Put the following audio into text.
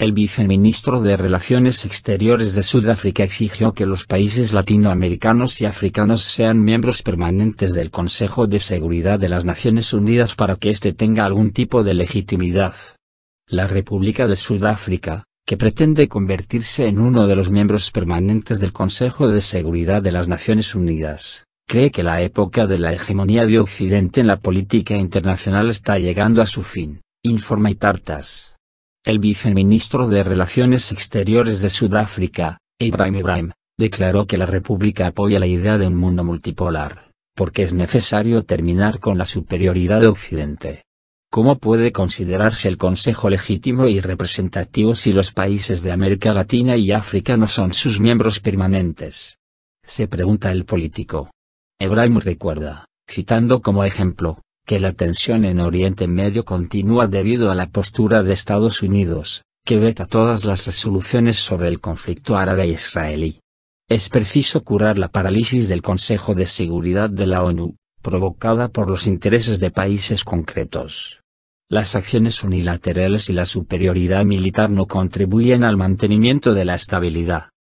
El viceministro de Relaciones Exteriores de Sudáfrica exigió que los países latinoamericanos y africanos sean miembros permanentes del Consejo de Seguridad de las Naciones Unidas para que éste tenga algún tipo de legitimidad. La República de Sudáfrica, que pretende convertirse en uno de los miembros permanentes del Consejo de Seguridad de las Naciones Unidas, cree que la época de la hegemonía de Occidente en la política internacional está llegando a su fin, informa TARTAS. El viceministro de Relaciones Exteriores de Sudáfrica, Ibrahim Ibrahim, declaró que la República apoya la idea de un mundo multipolar, porque es necesario terminar con la superioridad de Occidente. ¿Cómo puede considerarse el Consejo legítimo y representativo si los países de América Latina y África no son sus miembros permanentes? Se pregunta el político. Ibrahim recuerda, citando como ejemplo, que la tensión en Oriente Medio continúa debido a la postura de Estados Unidos, que veta todas las resoluciones sobre el conflicto árabe-israelí. Es preciso curar la parálisis del Consejo de Seguridad de la ONU, provocada por los intereses de países concretos. Las acciones unilaterales y la superioridad militar no contribuyen al mantenimiento de la estabilidad,